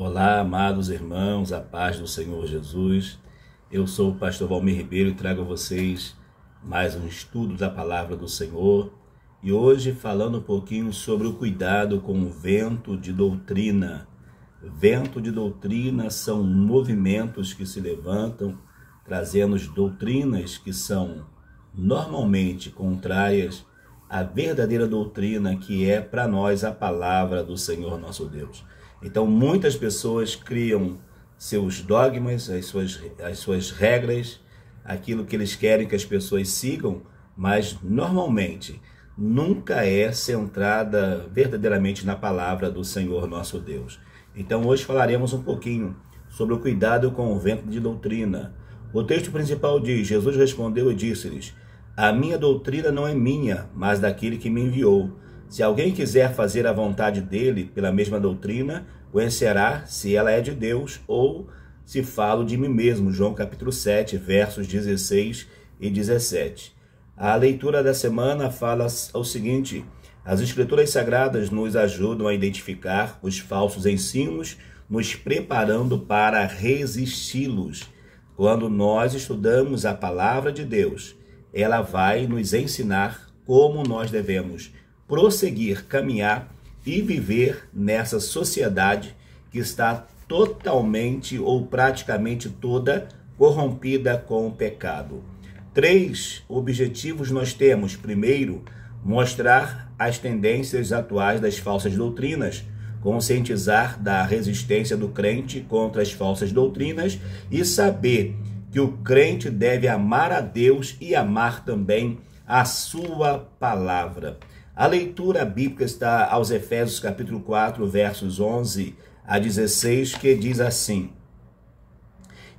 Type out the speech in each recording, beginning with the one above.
Olá, amados irmãos, a paz do Senhor Jesus. Eu sou o pastor Valmir Ribeiro e trago a vocês mais um estudo da palavra do Senhor. E hoje falando um pouquinho sobre o cuidado com o vento de doutrina. Vento de doutrina são movimentos que se levantam trazendo doutrinas que são normalmente contrárias à verdadeira doutrina que é para nós a palavra do Senhor nosso Deus. Então muitas pessoas criam seus dogmas, as suas, as suas regras, aquilo que eles querem que as pessoas sigam, mas normalmente nunca é centrada verdadeiramente na palavra do Senhor nosso Deus. Então hoje falaremos um pouquinho sobre o cuidado com o vento de doutrina. O texto principal diz: Jesus respondeu e disse-lhes: A minha doutrina não é minha, mas daquele que me enviou. Se alguém quiser fazer a vontade dele pela mesma doutrina, conhecerá se ela é de Deus ou se falo de mim mesmo. João capítulo 7, versos 16 e 17. A leitura da semana fala o seguinte: as escrituras sagradas nos ajudam a identificar os falsos ensinos, nos preparando para resisti-los. Quando nós estudamos a palavra de Deus, ela vai nos ensinar como nós devemos prosseguir, caminhar e viver nessa sociedade que está totalmente ou praticamente toda corrompida com o pecado. Três objetivos nós temos. Primeiro, mostrar as tendências atuais das falsas doutrinas, conscientizar da resistência do crente contra as falsas doutrinas e saber que o crente deve amar a Deus e amar também a sua palavra. A leitura bíblica está aos Efésios capítulo 4, versos 11 a 16, que diz assim: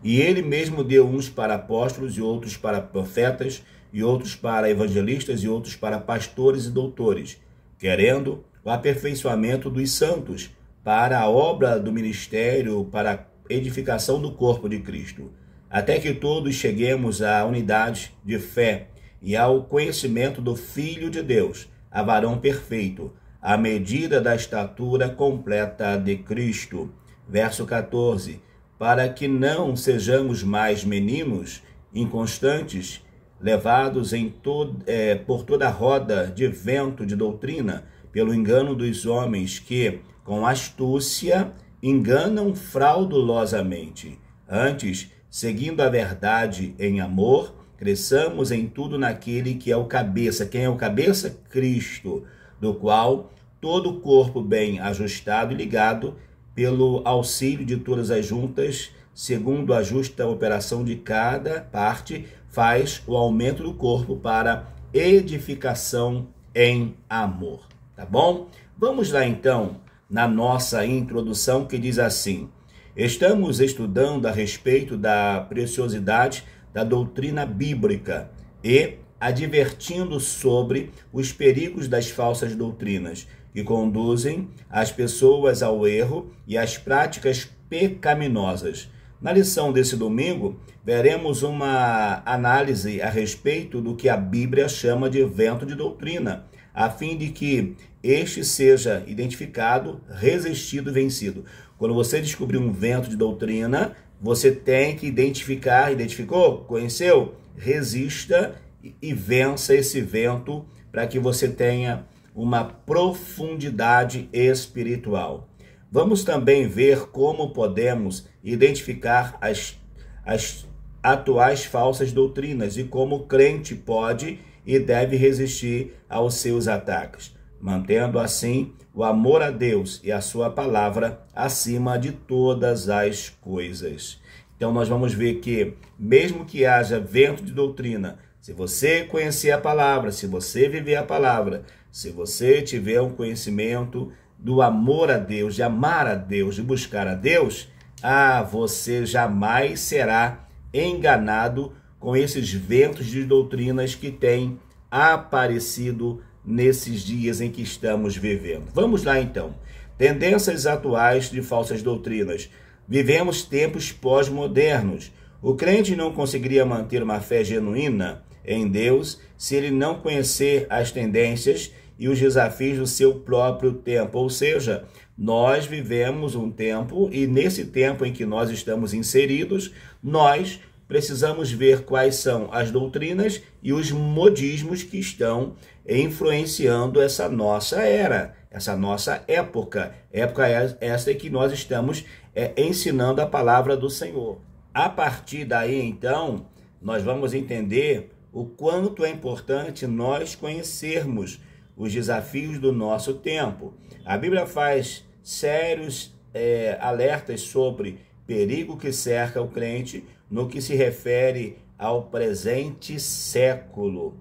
E ele mesmo deu uns para apóstolos e outros para profetas, e outros para evangelistas e outros para pastores e doutores, querendo o aperfeiçoamento dos santos para a obra do ministério, para a edificação do corpo de Cristo, até que todos cheguemos à unidade de fé e ao conhecimento do Filho de Deus a varão perfeito, à medida da estatura completa de Cristo. Verso 14: Para que não sejamos mais meninos, inconstantes, levados todo, é, por toda a roda de vento de doutrina, pelo engano dos homens que, com astúcia, enganam fraudulosamente. Antes, seguindo a verdade em amor, Cresçamos em tudo naquele que é o cabeça. Quem é o cabeça? Cristo, do qual todo o corpo bem ajustado e ligado pelo auxílio de todas as juntas, segundo a justa operação de cada parte, faz o aumento do corpo para edificação em amor. Tá bom? Vamos lá então na nossa introdução que diz assim: Estamos estudando a respeito da preciosidade da doutrina bíblica e advertindo sobre os perigos das falsas doutrinas que conduzem as pessoas ao erro e às práticas pecaminosas. Na lição desse domingo, veremos uma análise a respeito do que a Bíblia chama de vento de doutrina, a fim de que este seja identificado, resistido e vencido. Quando você descobrir um vento de doutrina, você tem que identificar, identificou? Conheceu? Resista e vença esse vento para que você tenha uma profundidade espiritual. Vamos também ver como podemos identificar as, as atuais falsas doutrinas e como o crente pode e deve resistir aos seus ataques mantendo assim o amor a Deus e a sua palavra acima de todas as coisas. Então nós vamos ver que mesmo que haja vento de doutrina, se você conhecer a palavra, se você viver a palavra, se você tiver um conhecimento do amor a Deus, de amar a Deus, de buscar a Deus, ah, você jamais será enganado com esses ventos de doutrinas que têm aparecido nesses dias em que estamos vivendo. Vamos lá então. Tendências atuais de falsas doutrinas. Vivemos tempos pós-modernos. O crente não conseguiria manter uma fé genuína em Deus se ele não conhecer as tendências e os desafios do seu próprio tempo. Ou seja, nós vivemos um tempo e nesse tempo em que nós estamos inseridos, nós precisamos ver quais são as doutrinas e os modismos que estão influenciando essa nossa era, essa nossa época. Época é esta que nós estamos é, ensinando a palavra do Senhor. A partir daí, então, nós vamos entender o quanto é importante nós conhecermos os desafios do nosso tempo. A Bíblia faz sérios é, alertas sobre perigo que cerca o crente no que se refere ao presente século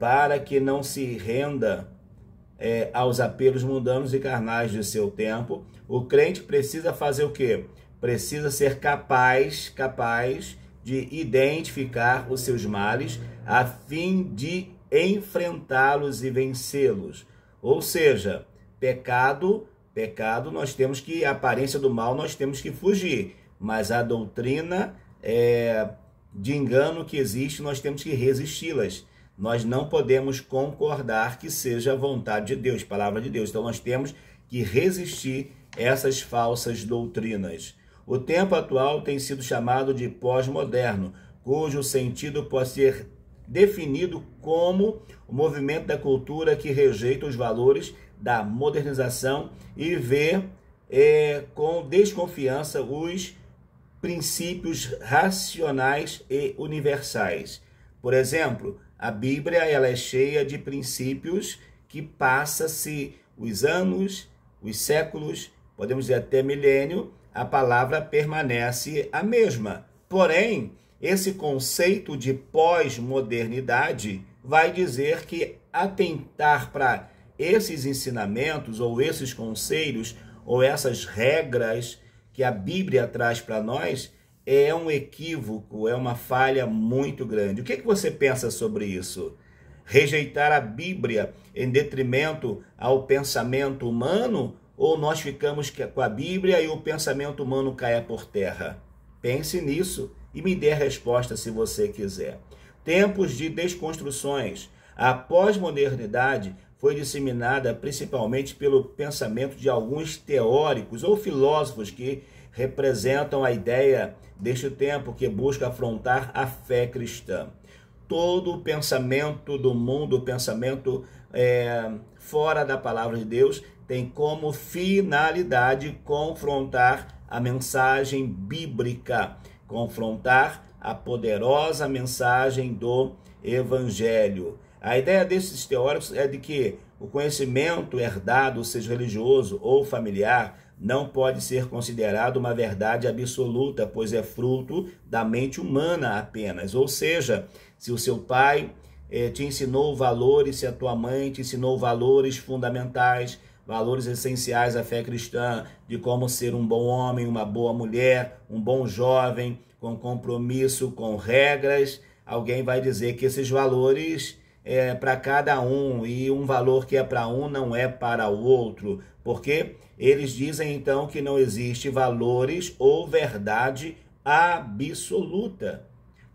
para que não se renda é, aos apelos mundanos e carnais de seu tempo, o crente precisa fazer o quê? Precisa ser capaz, capaz de identificar os seus males a fim de enfrentá-los e vencê-los. Ou seja, pecado, pecado nós temos que a aparência do mal nós temos que fugir, mas a doutrina é, de engano que existe nós temos que resisti-las nós não podemos concordar que seja a vontade de Deus, palavra de Deus. Então nós temos que resistir essas falsas doutrinas. O tempo atual tem sido chamado de pós-moderno, cujo sentido pode ser definido como o movimento da cultura que rejeita os valores da modernização e vê é, com desconfiança os princípios racionais e universais. Por exemplo, a Bíblia ela é cheia de princípios que passa-se os anos, os séculos, podemos dizer até milênio, a palavra permanece a mesma. Porém, esse conceito de pós-modernidade vai dizer que atentar para esses ensinamentos ou esses conselhos ou essas regras que a Bíblia traz para nós é um equívoco, é uma falha muito grande. O que, que você pensa sobre isso? Rejeitar a Bíblia em detrimento ao pensamento humano ou nós ficamos com a Bíblia e o pensamento humano caia por terra? Pense nisso e me dê a resposta se você quiser. Tempos de desconstruções. A pós-modernidade foi disseminada principalmente pelo pensamento de alguns teóricos ou filósofos que representam a ideia deste tempo que busca afrontar a fé cristã. Todo o pensamento do mundo, o pensamento é, fora da palavra de Deus, tem como finalidade confrontar a mensagem bíblica, confrontar a poderosa mensagem do Evangelho. A ideia desses teóricos é de que o conhecimento herdado, seja religioso ou familiar, não pode ser considerado uma verdade absoluta, pois é fruto da mente humana apenas. Ou seja, se o seu pai eh, te ensinou valores, se a tua mãe te ensinou valores fundamentais, valores essenciais à fé cristã, de como ser um bom homem, uma boa mulher, um bom jovem, com compromisso, com regras, alguém vai dizer que esses valores é, para cada um e um valor que é para um não é para o outro, porque eles dizem então que não existe valores ou verdade absoluta,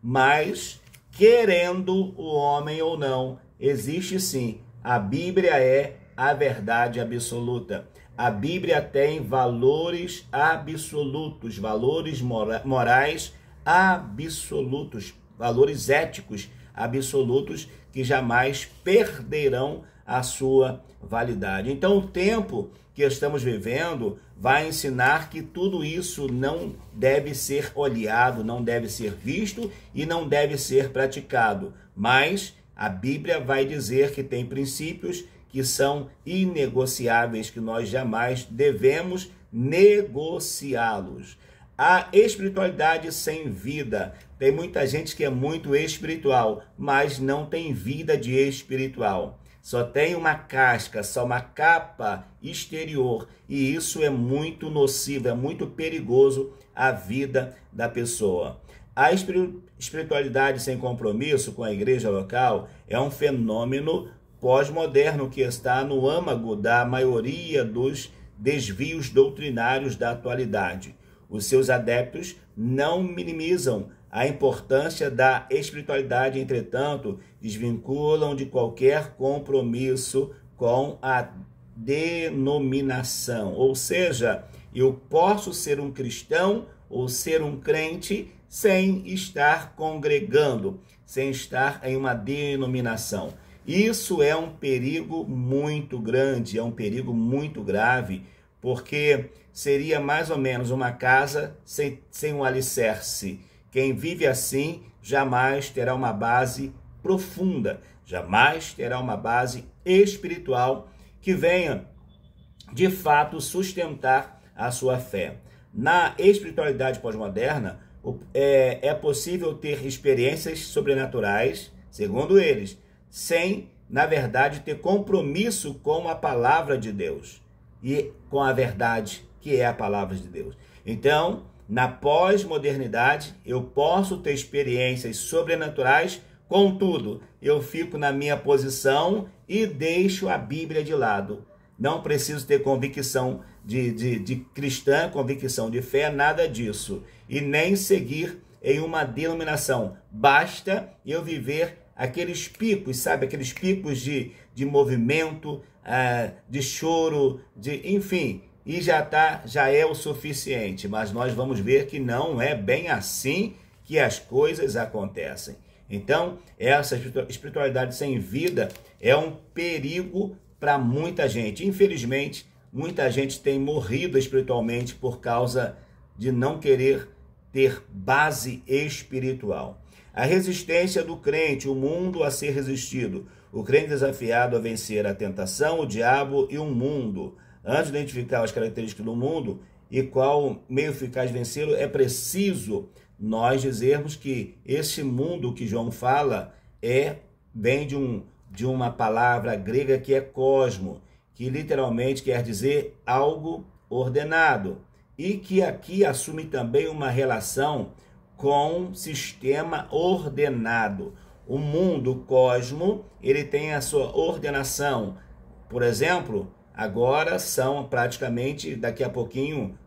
mas querendo o homem ou não, existe sim. A Bíblia é a verdade absoluta. A Bíblia tem valores absolutos, valores mora morais absolutos, valores éticos absolutos que jamais perderão a sua validade. Então, o tempo que estamos vivendo vai ensinar que tudo isso não deve ser olhado, não deve ser visto e não deve ser praticado. Mas a Bíblia vai dizer que tem princípios que são inegociáveis, que nós jamais devemos negociá-los. A espiritualidade sem vida, tem muita gente que é muito espiritual, mas não tem vida de espiritual. Só tem uma casca, só uma capa exterior. E isso é muito nocivo, é muito perigoso à vida da pessoa. A espiritualidade sem compromisso com a igreja local é um fenômeno pós-moderno que está no âmago da maioria dos desvios doutrinários da atualidade. Os seus adeptos não minimizam a importância da espiritualidade, entretanto, desvinculam de qualquer compromisso com a denominação. Ou seja, eu posso ser um cristão ou ser um crente sem estar congregando, sem estar em uma denominação. Isso é um perigo muito grande, é um perigo muito grave, porque seria mais ou menos uma casa sem, sem um alicerce quem vive assim jamais terá uma base profunda, jamais terá uma base espiritual que venha de fato sustentar a sua fé. Na espiritualidade pós-moderna, é, é, possível ter experiências sobrenaturais, segundo eles, sem, na verdade, ter compromisso com a palavra de Deus e com a verdade que é a palavra de Deus. Então, na pós-modernidade, eu posso ter experiências sobrenaturais, contudo, eu fico na minha posição e deixo a Bíblia de lado. Não preciso ter convicção de, de, de cristã, convicção de fé, nada disso. E nem seguir em uma denominação. Basta eu viver aqueles picos, sabe? Aqueles picos de, de movimento, ah, de choro, de enfim, e já tá, já é o suficiente, mas nós vamos ver que não é bem assim que as coisas acontecem. Então, essa espiritualidade sem vida é um perigo para muita gente. Infelizmente, muita gente tem morrido espiritualmente por causa de não querer ter base espiritual. A resistência do crente, o mundo a ser resistido, o crente desafiado a vencer a tentação, o diabo e o mundo. Antes de identificar as características do mundo e qual meio eficaz vencê-lo, é preciso nós dizermos que esse mundo que João fala é bem de, um, de uma palavra grega que é cosmo, que literalmente quer dizer algo ordenado, e que aqui assume também uma relação com sistema ordenado. O mundo cosmo, ele tem a sua ordenação. Por exemplo, Agora são praticamente, daqui a pouquinho,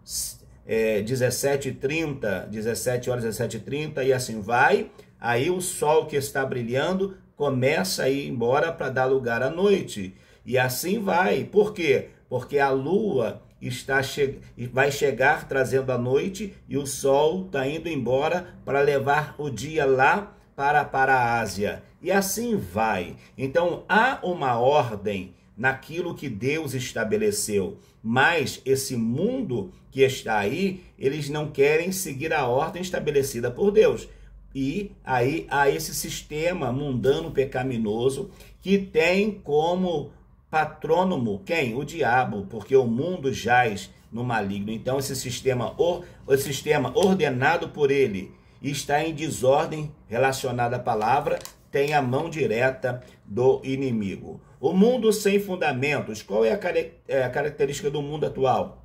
é, 17h30, 17 horas 17h30 e assim vai. Aí o sol que está brilhando começa a ir embora para dar lugar à noite. E assim vai. Por quê? Porque a lua está che vai chegar trazendo a noite e o sol está indo embora para levar o dia lá para, para a Ásia. E assim vai. Então há uma ordem naquilo que Deus estabeleceu. Mas esse mundo que está aí, eles não querem seguir a ordem estabelecida por Deus. E aí há esse sistema mundano pecaminoso que tem como patrônomo quem? O diabo, porque o mundo jaz no maligno. Então esse sistema, or, o sistema ordenado por ele está em desordem relacionada à palavra, tem a mão direta do inimigo. O mundo sem fundamentos. Qual é a, é a característica do mundo atual?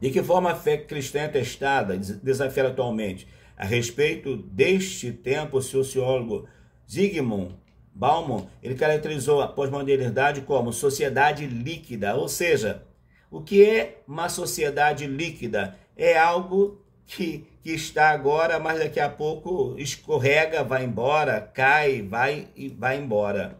De que forma a fé cristã é testada, desafiada atualmente? A respeito deste tempo, o sociólogo Zygmunt Bauman, ele caracterizou a pós-modernidade como sociedade líquida, ou seja, o que é uma sociedade líquida? É algo que, que está agora, mas daqui a pouco escorrega, vai embora, cai, vai e vai embora.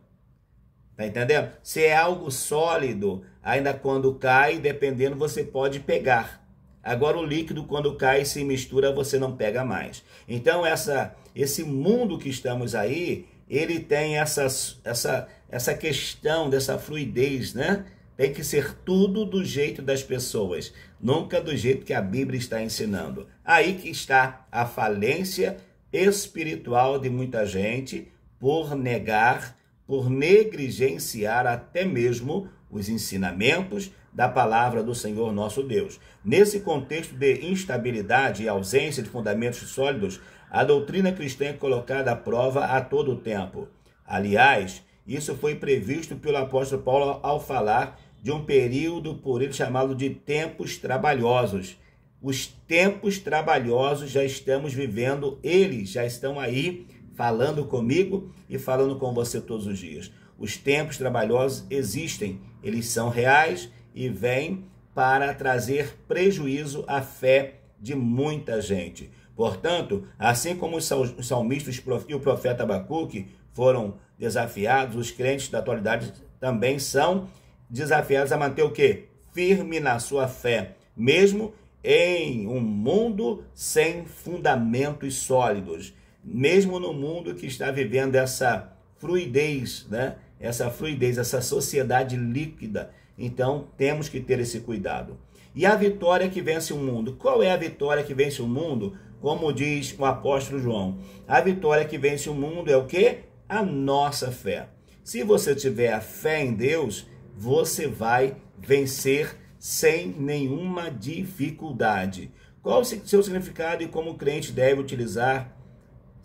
Tá entendendo? Se é algo sólido, ainda quando cai, dependendo, você pode pegar. Agora o líquido quando cai e se mistura, você não pega mais. Então essa esse mundo que estamos aí, ele tem essa essa essa questão dessa fluidez, né? Tem que ser tudo do jeito das pessoas, nunca do jeito que a Bíblia está ensinando. Aí que está a falência espiritual de muita gente por negar por negligenciar até mesmo os ensinamentos da palavra do Senhor nosso Deus. Nesse contexto de instabilidade e ausência de fundamentos sólidos, a doutrina cristã é colocada à prova a todo o tempo. Aliás, isso foi previsto pelo apóstolo Paulo ao falar de um período por ele chamado de tempos trabalhosos. Os tempos trabalhosos já estamos vivendo, eles já estão aí falando comigo e falando com você todos os dias. Os tempos trabalhosos existem, eles são reais e vêm para trazer prejuízo à fé de muita gente. Portanto, assim como os salmistas e o profeta Abacuque foram desafiados, os crentes da atualidade também são desafiados a manter o quê? Firme na sua fé, mesmo em um mundo sem fundamentos sólidos mesmo no mundo que está vivendo essa fluidez, né? essa fluidez, essa sociedade líquida. Então, temos que ter esse cuidado. E a vitória que vence o mundo? Qual é a vitória que vence o mundo? Como diz o apóstolo João, a vitória que vence o mundo é o quê? A nossa fé. Se você tiver a fé em Deus, você vai vencer sem nenhuma dificuldade. Qual o seu significado e como o crente deve utilizar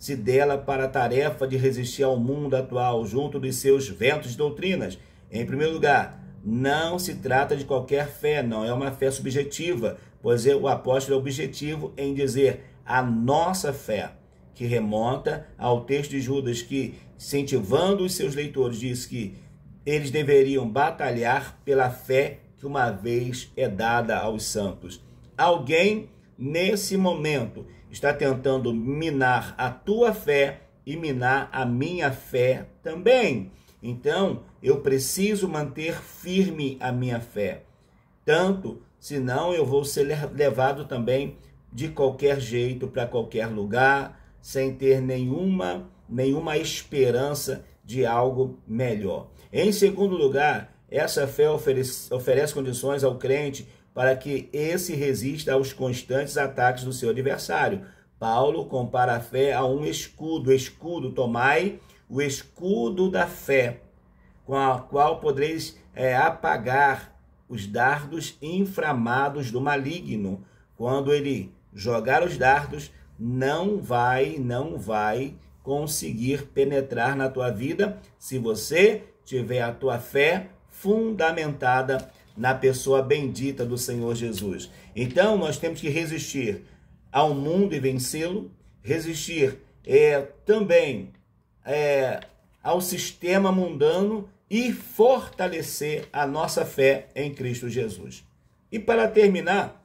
se dela para a tarefa de resistir ao mundo atual junto dos seus ventos e doutrinas. Em primeiro lugar, não se trata de qualquer fé, não é uma fé subjetiva, pois é o apóstolo é objetivo em dizer a nossa fé, que remonta ao texto de Judas, que, incentivando os seus leitores, diz que eles deveriam batalhar pela fé que uma vez é dada aos santos. Alguém, nesse momento, está tentando minar a tua fé e minar a minha fé também. Então, eu preciso manter firme a minha fé. Tanto, senão eu vou ser levado também de qualquer jeito para qualquer lugar, sem ter nenhuma nenhuma esperança de algo melhor. Em segundo lugar, essa fé oferece, oferece condições ao crente para que esse resista aos constantes ataques do seu adversário. Paulo compara a fé a um escudo. Escudo, tomai o escudo da fé, com a qual podereis é, apagar os dardos inflamados do maligno. Quando ele jogar os dardos, não vai, não vai conseguir penetrar na tua vida se você tiver a tua fé fundamentada na pessoa bendita do Senhor Jesus. Então, nós temos que resistir ao mundo e vencê-lo, resistir é, também é, ao sistema mundano e fortalecer a nossa fé em Cristo Jesus. E para terminar,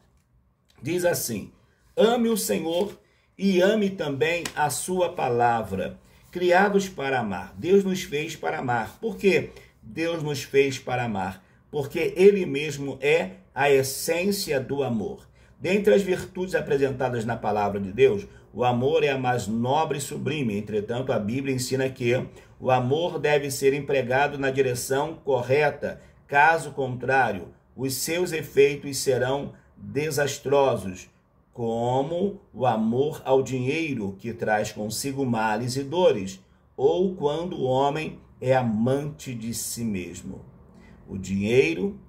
diz assim: ame o Senhor e ame também a sua palavra. Criados para amar. Deus nos fez para amar. Por quê? Deus nos fez para amar porque ele mesmo é a essência do amor. Dentre as virtudes apresentadas na palavra de Deus, o amor é a mais nobre e sublime. Entretanto, a Bíblia ensina que o amor deve ser empregado na direção correta, caso contrário, os seus efeitos serão desastrosos, como o amor ao dinheiro, que traz consigo males e dores, ou quando o homem é amante de si mesmo o dinheiro,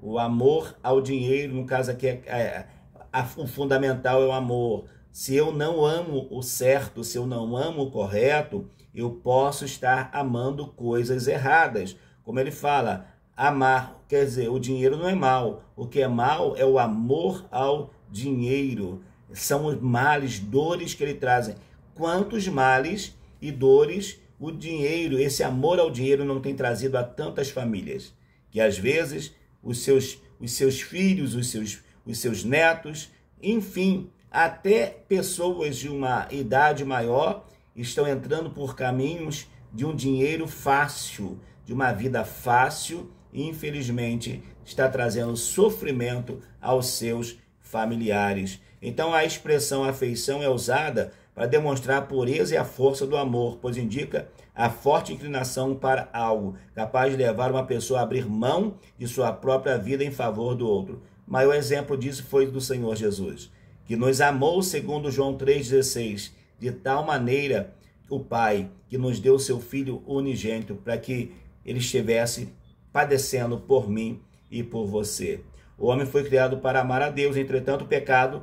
o amor ao dinheiro, no caso aqui é, é a, o fundamental é o amor. Se eu não amo o certo, se eu não amo o correto, eu posso estar amando coisas erradas. Como ele fala, amar, quer dizer, o dinheiro não é mal. O que é mal é o amor ao dinheiro. São os males, dores que ele trazem. Quantos males e dores o dinheiro, esse amor ao dinheiro não tem trazido a tantas famílias? que às vezes os seus, os seus filhos, os seus, os seus netos, enfim, até pessoas de uma idade maior estão entrando por caminhos de um dinheiro fácil, de uma vida fácil e infelizmente está trazendo sofrimento aos seus familiares. Então a expressão afeição é usada para demonstrar a pureza e a força do amor, pois indica a forte inclinação para algo, capaz de levar uma pessoa a abrir mão de sua própria vida em favor do outro. O maior exemplo disso foi do Senhor Jesus, que nos amou, segundo João 3,16, de tal maneira o Pai que nos deu seu Filho unigênito para que ele estivesse padecendo por mim e por você. O homem foi criado para amar a Deus, entretanto, o pecado,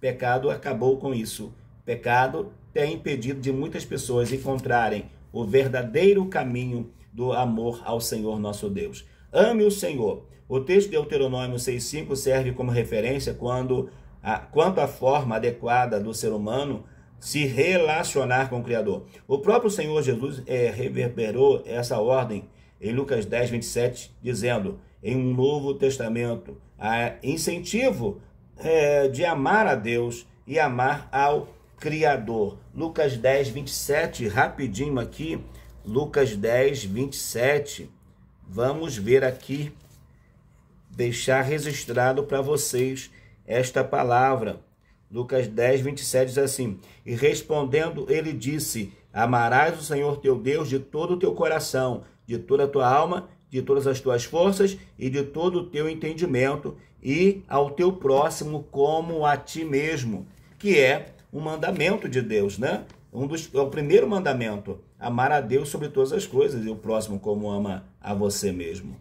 pecado acabou com isso. pecado tem impedido de muitas pessoas encontrarem o verdadeiro caminho do amor ao Senhor nosso Deus. Ame o Senhor. O texto de Deuteronômio 6,5 serve como referência quando a, quanto à forma adequada do ser humano se relacionar com o Criador. O próprio Senhor Jesus é, reverberou essa ordem em Lucas 10, 27, dizendo: em um novo testamento, a incentivo é, de amar a Deus e amar ao Criador. Lucas 10, 27, rapidinho aqui. Lucas 10, 27. Vamos ver aqui, deixar registrado para vocês esta palavra. Lucas 10, 27 diz assim: E respondendo, ele disse: Amarás o Senhor teu Deus de todo o teu coração, de toda a tua alma, de todas as tuas forças e de todo o teu entendimento, e ao teu próximo como a ti mesmo, que é um mandamento de Deus, né? Um dos, é o primeiro mandamento, amar a Deus sobre todas as coisas e o próximo como ama a você mesmo.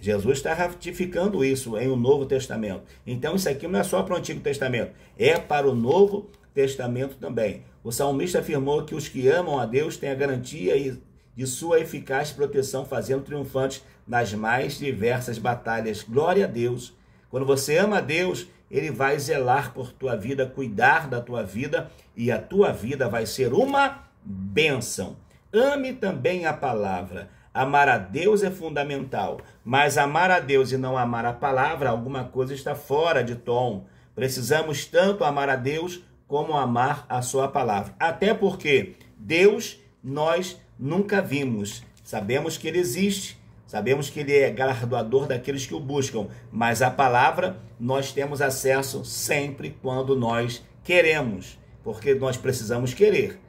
Jesus está ratificando isso em o um Novo Testamento. Então isso aqui não é só para o Antigo Testamento, é para o Novo Testamento também. O salmista afirmou que os que amam a Deus têm a garantia de sua eficaz proteção, fazendo triunfantes nas mais diversas batalhas. Glória a Deus! Quando você ama a Deus, ele vai zelar por tua vida, cuidar da tua vida e a tua vida vai ser uma bênção. Ame também a palavra. Amar a Deus é fundamental, mas amar a Deus e não amar a palavra, alguma coisa está fora de tom. Precisamos tanto amar a Deus como amar a sua palavra. Até porque Deus nós nunca vimos. Sabemos que ele existe, sabemos que ele é galardoador daqueles que o buscam, mas a palavra nós temos acesso sempre quando nós queremos, porque nós precisamos querer.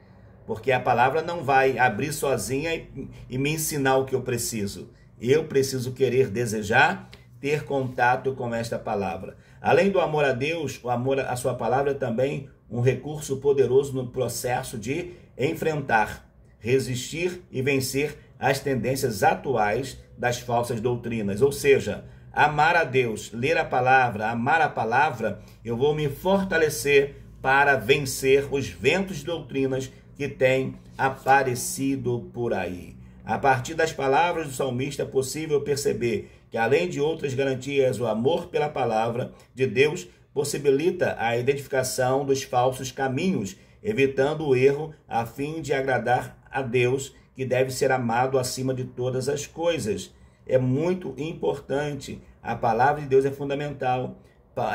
Porque a palavra não vai abrir sozinha e, e me ensinar o que eu preciso. Eu preciso querer, desejar, ter contato com esta palavra. Além do amor a Deus, o amor à sua palavra é também um recurso poderoso no processo de enfrentar, resistir e vencer as tendências atuais das falsas doutrinas. Ou seja, amar a Deus, ler a palavra, amar a palavra, eu vou me fortalecer para vencer os ventos de doutrinas que têm aparecido por aí. A partir das palavras do salmista é possível perceber que, além de outras garantias, o amor pela palavra de Deus possibilita a identificação dos falsos caminhos, evitando o erro a fim de agradar a Deus, que deve ser amado acima de todas as coisas é muito importante. A palavra de Deus é fundamental.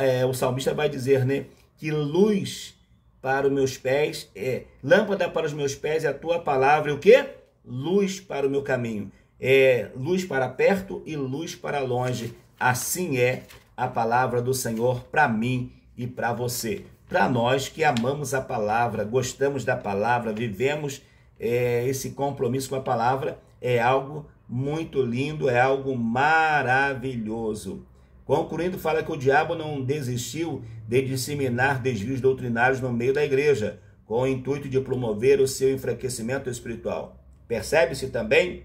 É, o salmista vai dizer, né? Que luz para os meus pés é lâmpada para os meus pés é a tua palavra. E o que? Luz para o meu caminho. É luz para perto e luz para longe. Assim é a palavra do Senhor para mim e para você. Para nós que amamos a palavra, gostamos da palavra, vivemos é, esse compromisso com a palavra, é algo muito lindo, é algo maravilhoso. Concluindo, fala que o diabo não desistiu de disseminar desvios doutrinários no meio da igreja, com o intuito de promover o seu enfraquecimento espiritual. Percebe-se também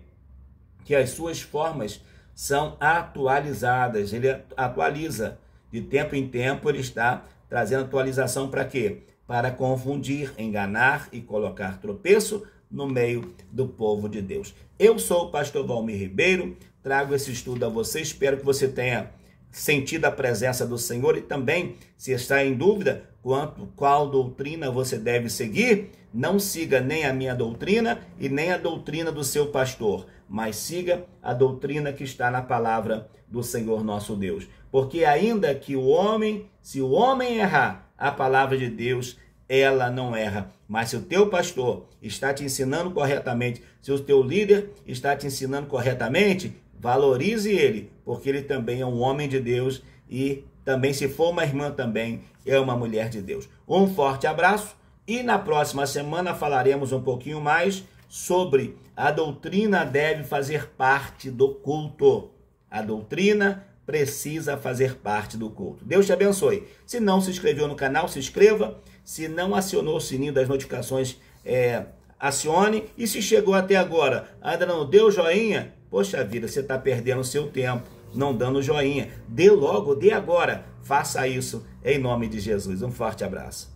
que as suas formas são atualizadas, ele atualiza. De tempo em tempo, ele está trazendo atualização para quê? Para confundir, enganar e colocar tropeço no meio do povo de Deus. Eu sou o pastor Valmir Ribeiro, trago esse estudo a você, espero que você tenha sentido a presença do Senhor e também, se está em dúvida quanto qual doutrina você deve seguir, não siga nem a minha doutrina e nem a doutrina do seu pastor, mas siga a doutrina que está na palavra do Senhor nosso Deus. Porque ainda que o homem, se o homem errar, a palavra de Deus ela não erra. Mas se o teu pastor está te ensinando corretamente, se o teu líder está te ensinando corretamente, valorize ele, porque ele também é um homem de Deus e também, se for uma irmã, também é uma mulher de Deus. Um forte abraço e na próxima semana falaremos um pouquinho mais sobre a doutrina deve fazer parte do culto. A doutrina precisa fazer parte do culto. Deus te abençoe. Se não se inscreveu no canal, se inscreva se não acionou o sininho das notificações, é, acione. E se chegou até agora, ainda não deu joinha, poxa vida, você está perdendo seu tempo, não dando joinha. Dê logo, dê agora. Faça isso em nome de Jesus. Um forte abraço.